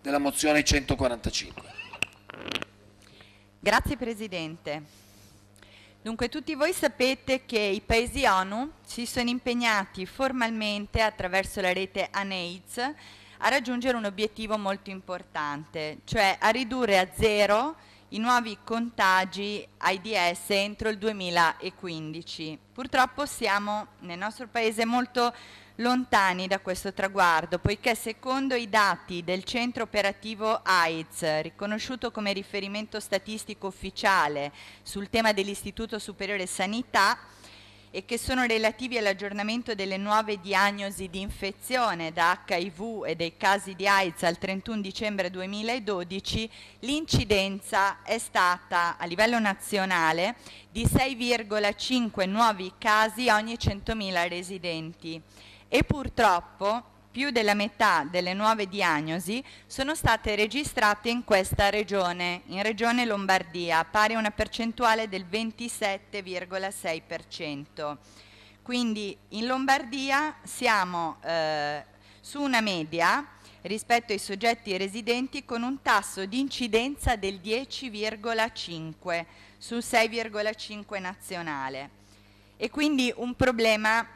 della mozione 145. Grazie Presidente. Dunque tutti voi sapete che i paesi ONU si sono impegnati formalmente attraverso la rete ANAIDS a raggiungere un obiettivo molto importante, cioè a ridurre a zero i nuovi contagi AIDS entro il 2015. Purtroppo siamo nel nostro Paese molto lontani da questo traguardo, poiché secondo i dati del centro operativo AIDS, riconosciuto come riferimento statistico ufficiale sul tema dell'Istituto Superiore Sanità, e che sono relativi all'aggiornamento delle nuove diagnosi di infezione da HIV e dei casi di AIDS al 31 dicembre 2012, l'incidenza è stata a livello nazionale di 6,5 nuovi casi ogni 100.000 residenti e purtroppo più della metà delle nuove diagnosi sono state registrate in questa regione, in regione Lombardia, pari a una percentuale del 27,6%. Quindi in Lombardia siamo eh, su una media rispetto ai soggetti residenti con un tasso di incidenza del 10,5 su 6,5 nazionale. E quindi un problema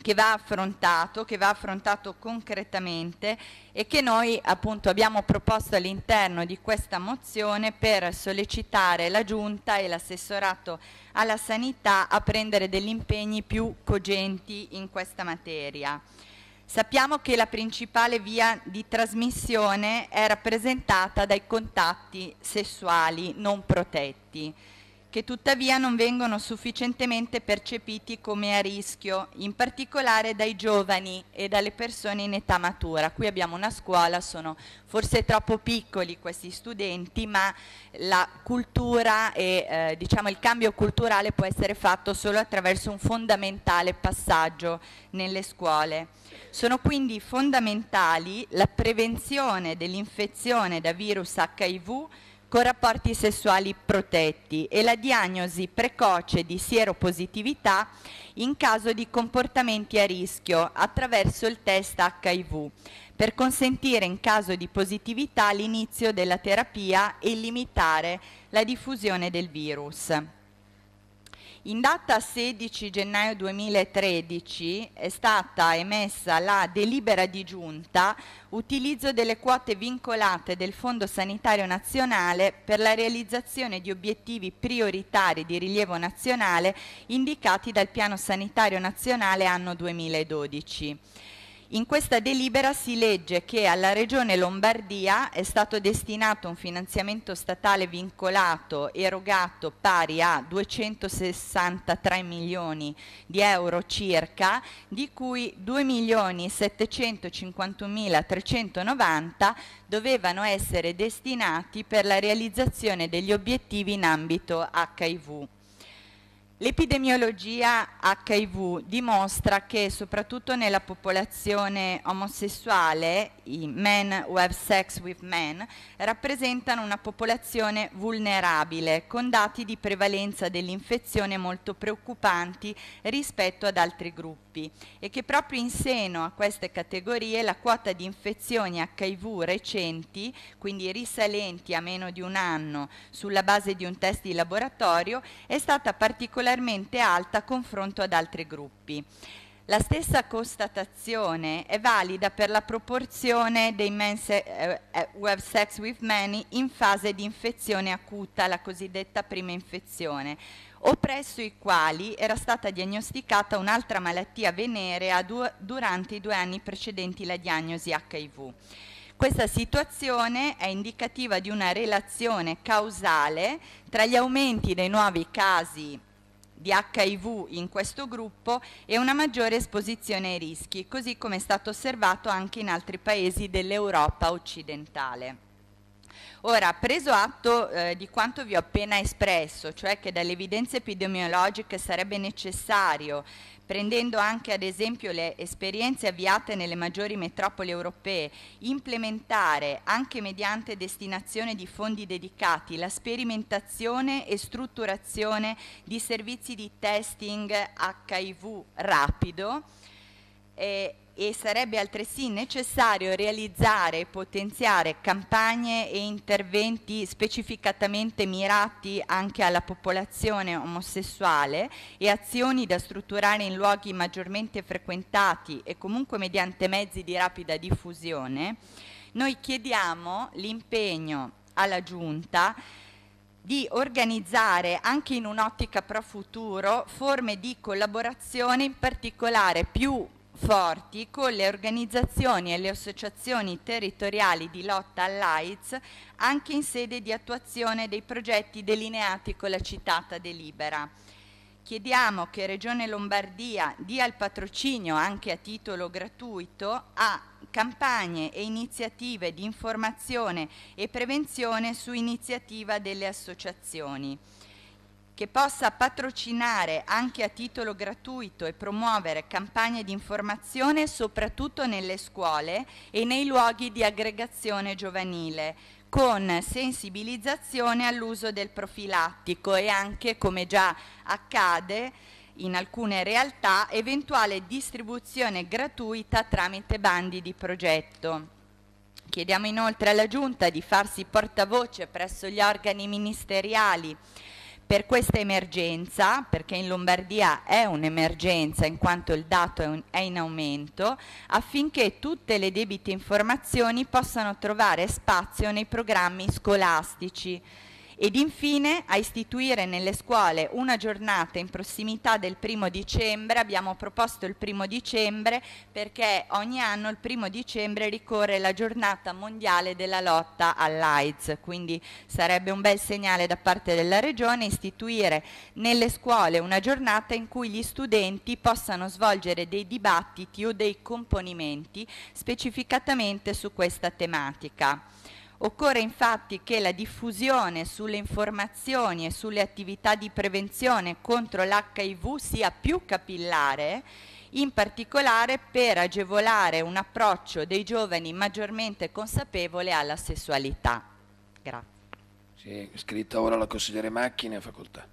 che va affrontato, che va affrontato concretamente e che noi appunto abbiamo proposto all'interno di questa mozione per sollecitare la Giunta e l'assessorato alla sanità a prendere degli impegni più cogenti in questa materia. Sappiamo che la principale via di trasmissione è rappresentata dai contatti sessuali non protetti che tuttavia non vengono sufficientemente percepiti come a rischio, in particolare dai giovani e dalle persone in età matura. Qui abbiamo una scuola, sono forse troppo piccoli questi studenti, ma la cultura e eh, diciamo il cambio culturale può essere fatto solo attraverso un fondamentale passaggio nelle scuole. Sono quindi fondamentali la prevenzione dell'infezione da virus HIV con rapporti sessuali protetti e la diagnosi precoce di sieropositività in caso di comportamenti a rischio attraverso il test HIV per consentire in caso di positività l'inizio della terapia e limitare la diffusione del virus. In data 16 gennaio 2013 è stata emessa la delibera di giunta utilizzo delle quote vincolate del Fondo Sanitario Nazionale per la realizzazione di obiettivi prioritari di rilievo nazionale indicati dal Piano Sanitario Nazionale anno 2012. In questa delibera si legge che alla Regione Lombardia è stato destinato un finanziamento statale vincolato erogato pari a 263 milioni di euro circa, di cui 2 milioni 751.390 dovevano essere destinati per la realizzazione degli obiettivi in ambito HIV. L'epidemiologia HIV dimostra che soprattutto nella popolazione omosessuale i men who have sex with men rappresentano una popolazione vulnerabile con dati di prevalenza dell'infezione molto preoccupanti rispetto ad altri gruppi e che proprio in seno a queste categorie la quota di infezioni HIV recenti, quindi risalenti a meno di un anno sulla base di un test di laboratorio, è stata particolarmente particolarmente alta a confronto ad altri gruppi. La stessa constatazione è valida per la proporzione dei men se- eh, eh, who have sex with men in fase di infezione acuta, la cosiddetta prima infezione, o presso i quali era stata diagnosticata un'altra malattia venerea du- durante i due anni precedenti la diagnosi HIV. Questa situazione è indicativa di una relazione causale tra gli aumenti dei nuovi casi di HIV in questo gruppo e una maggiore esposizione ai rischi, così come è stato osservato anche in altri paesi dell'Europa occidentale. Ora, preso atto eh, di quanto vi ho appena espresso, cioè che dalle evidenze epidemiologiche sarebbe necessario prendendo anche ad esempio le esperienze avviate nelle maggiori metropoli europee, implementare anche mediante destinazione di fondi dedicati la sperimentazione e strutturazione di servizi di testing HIV rapido. E e sarebbe altresì necessario realizzare e potenziare campagne e interventi specificatamente mirati anche alla popolazione omosessuale e azioni da strutturare in luoghi maggiormente frequentati e comunque mediante mezzi di rapida diffusione, noi chiediamo l'impegno alla Giunta di organizzare anche in un'ottica pro futuro forme di collaborazione in particolare più forti con le organizzazioni e le associazioni territoriali di lotta all'AIDS anche in sede di attuazione dei progetti delineati con la citata delibera. Chiediamo che Regione Lombardia dia il patrocinio anche a titolo gratuito a campagne e iniziative di informazione e prevenzione su iniziativa delle associazioni che possa patrocinare anche a titolo gratuito e promuovere campagne di informazione soprattutto nelle scuole e nei luoghi di aggregazione giovanile con sensibilizzazione all'uso del profilattico e anche, come già accade in alcune realtà, eventuale distribuzione gratuita tramite bandi di progetto. Chiediamo inoltre alla Giunta di farsi portavoce presso gli organi ministeriali per questa emergenza, perché in Lombardia è un'emergenza in quanto il dato è, un, è, in aumento, affinché tutte le debite informazioni possano trovare spazio nei programmi scolastici ed infine a istituire nelle scuole una giornata in prossimità del primo dicembre, abbiamo proposto il primo dicembre perché ogni anno il primo dicembre ricorre la giornata mondiale della lotta all'AIDS, quindi sarebbe un bel segnale da parte della Regione istituire nelle scuole una giornata in cui gli studenti possano svolgere dei dibattiti o dei componimenti specificatamente su questa tematica. Occorre infatti che la diffusione sulle informazioni e sulle attività di prevenzione contro l'HIV sia più capillare, in particolare per agevolare un approccio dei giovani maggiormente consapevole alla sessualità. Grazie. Sì, scritta ora la consigliere Macchine, facoltà.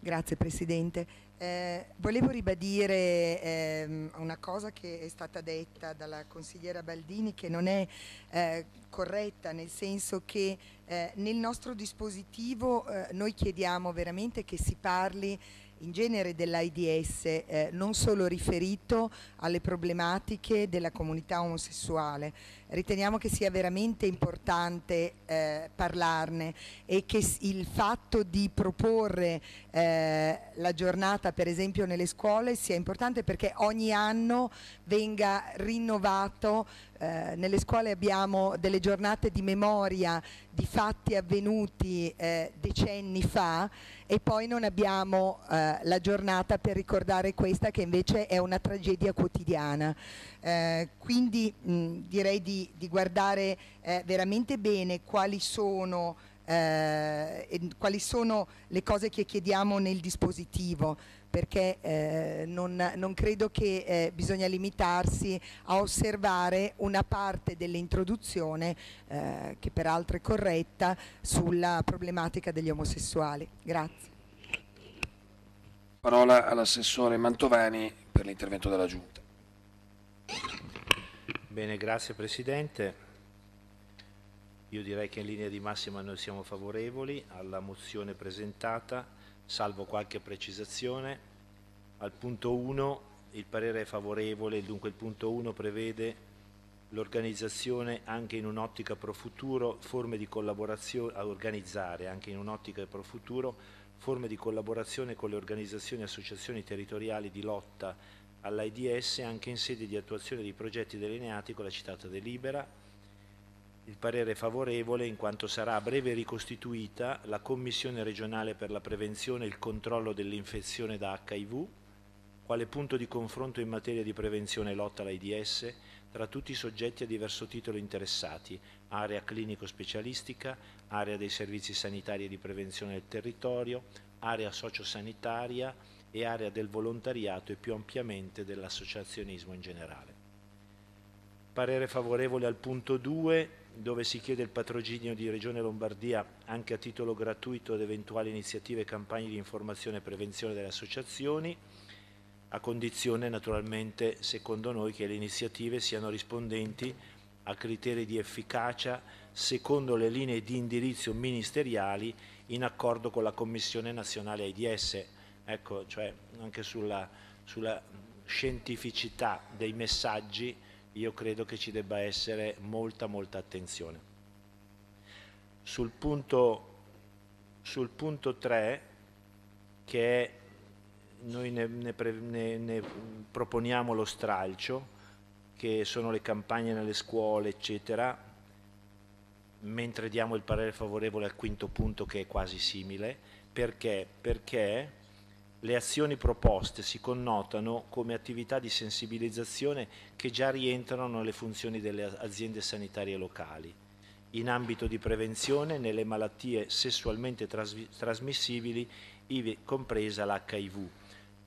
Grazie Presidente. Eh, volevo ribadire eh, una cosa che è stata detta dalla consigliera Baldini che non è eh, corretta nel senso che eh, nel nostro dispositivo eh, noi chiediamo veramente che si parli in genere dell'AIDS eh, non solo riferito alle problematiche della comunità omosessuale. Riteniamo che sia veramente importante eh, parlarne e che il fatto di proporre eh, la giornata per esempio nelle scuole sia importante perché ogni anno venga rinnovato eh, nelle scuole abbiamo delle giornate di memoria di fatti avvenuti eh, decenni fa e poi non abbiamo eh, la giornata per ricordare questa che invece è una tragedia quotidiana. Eh, quindi mh, direi di, di guardare eh, veramente bene quali sono, eh, quali sono le cose che chiediamo nel dispositivo perché eh, non, non, credo che eh, bisogna limitarsi a osservare una parte dell'introduzione, eh, che peraltro è corretta, sulla problematica degli omosessuali. Grazie. Parola all'assessore Mantovani per l'intervento della Giunta. Bene, grazie Presidente. Io direi che in linea di massima noi siamo favorevoli alla mozione presentata salvo qualche precisazione. Al punto 1 il parere è favorevole, dunque il punto 1 prevede l'organizzazione anche in un'ottica pro futuro, forme di collaborazione, a organizzare anche in un'ottica pro futuro, forme di collaborazione con le organizzazioni e associazioni territoriali di lotta all'AIDS anche in sede di attuazione dei progetti delineati con la citata delibera il parere favorevole in quanto sarà a breve ricostituita la Commissione regionale per la prevenzione e il controllo dell'infezione da HIV quale punto di confronto in materia di prevenzione e lotta all'AIDS tra tutti i soggetti a diverso titolo interessati, area clinico-specialistica, area dei servizi sanitari e di prevenzione del territorio, area sociosanitaria e area del volontariato e più ampiamente dell'associazionismo in generale. Parere favorevole al punto 2 dove si chiede il patrocinio di Regione Lombardia anche a titolo gratuito ad eventuali iniziative e campagne di informazione e prevenzione delle associazioni, a condizione naturalmente, secondo noi, che le iniziative siano rispondenti a criteri di efficacia secondo le linee di indirizzo ministeriali in accordo con la Commissione nazionale AIDS. Ecco, cioè anche sulla, sulla scientificità dei messaggi io credo che ci debba essere molta molta attenzione. Sul punto, sul punto 3, che è, noi ne, ne, ne, ne proponiamo lo stralcio, che sono le campagne nelle scuole, eccetera, mentre diamo il parere favorevole al quinto punto che è quasi simile, perché? Perché le azioni proposte si connotano come attività di sensibilizzazione che già rientrano nelle funzioni delle aziende sanitarie locali, in ambito di prevenzione nelle malattie sessualmente trasmissibili, ivi compresa l'HIV.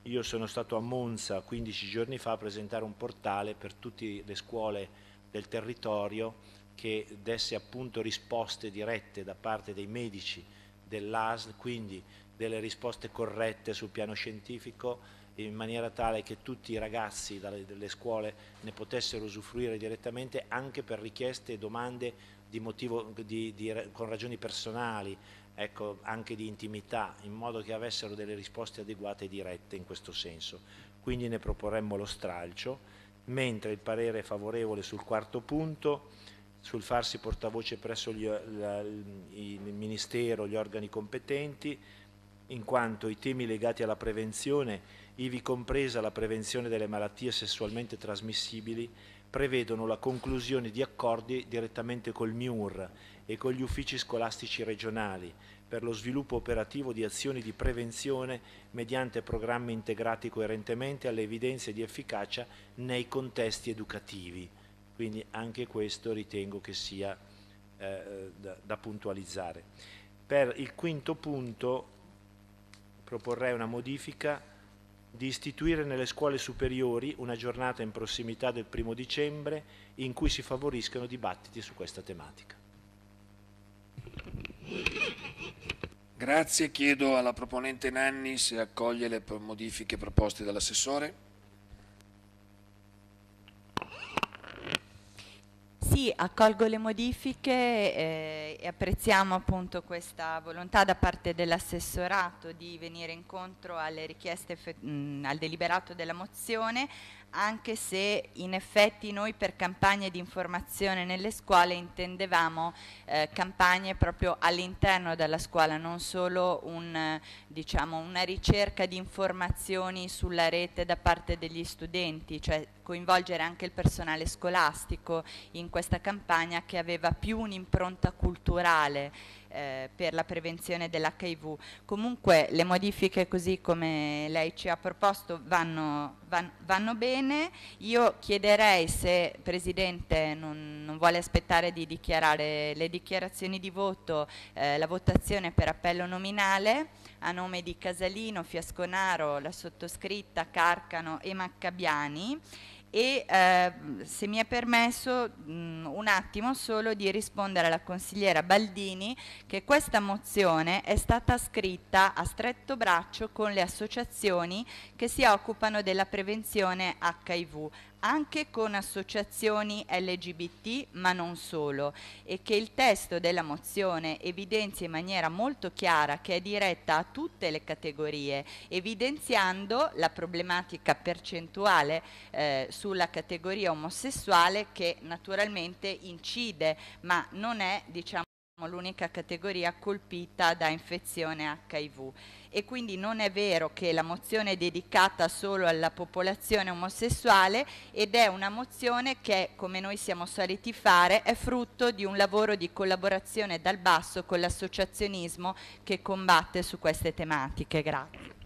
Io sono stato a Monza 15 giorni fa a presentare un portale per tutte le scuole del territorio che desse appunto risposte dirette da parte dei medici dell'ASL, quindi delle risposte corrette sul piano scientifico in maniera tale che tutti i ragazzi dalle, delle scuole ne potessero usufruire direttamente anche per richieste e domande di motivo, di, di, con ragioni personali, ecco, anche di intimità, in modo che avessero delle risposte adeguate e dirette in questo senso. Quindi ne proporremmo lo stralcio, mentre il parere favorevole sul quarto punto, sul farsi portavoce presso gli, la, il Ministero, gli organi competenti, in quanto i temi legati alla prevenzione, ivi compresa la prevenzione delle malattie sessualmente trasmissibili, prevedono la conclusione di accordi direttamente col MIUR e con gli uffici scolastici regionali per lo sviluppo operativo di azioni di prevenzione mediante programmi integrati coerentemente alle evidenze di efficacia nei contesti educativi. Quindi anche questo ritengo che sia eh, da, da puntualizzare. Per il quinto punto proporrei una modifica di istituire nelle scuole superiori una giornata in prossimità del primo dicembre in cui si favoriscano dibattiti su questa tematica. Grazie, chiedo alla proponente Nanni se accoglie le modifiche proposte dall'assessore. Sì, accolgo le modifiche eh, e apprezziamo appunto questa volontà da parte dell'assessorato di venire incontro alle richieste, mh, al deliberato della mozione, anche se in effetti noi per campagne di informazione nelle scuole intendevamo eh, campagne proprio all'interno della scuola, non solo un, diciamo, una ricerca di informazioni sulla rete da parte degli studenti, cioè coinvolgere anche il personale scolastico in questa campagna che aveva più un'impronta culturale eh, per la prevenzione dell'HIV. Comunque le modifiche così come lei ci ha proposto vanno, van, vanno bene. Io chiederei se Presidente non, non, vuole aspettare di dichiarare le dichiarazioni di voto, eh, la votazione per appello nominale a nome di Casalino, Fiasconaro, la sottoscritta, Carcano e Maccabiani e eh, se mi è permesso mh, un attimo solo di rispondere alla consigliera Baldini che questa mozione è stata scritta a stretto braccio con le associazioni che si occupano della prevenzione HIV anche con associazioni LGBT, ma non solo, e che il testo della mozione evidenzia in maniera molto chiara che è diretta a tutte le categorie, evidenziando la problematica percentuale eh, sulla categoria omosessuale che naturalmente incide, ma non è diciamo, l'unica categoria colpita da infezione HIV e quindi non è vero che la mozione è dedicata solo alla popolazione omosessuale ed è una mozione che, come noi siamo soliti fare, è frutto di un lavoro di collaborazione dal basso con l'associazionismo che combatte su queste tematiche. Grazie.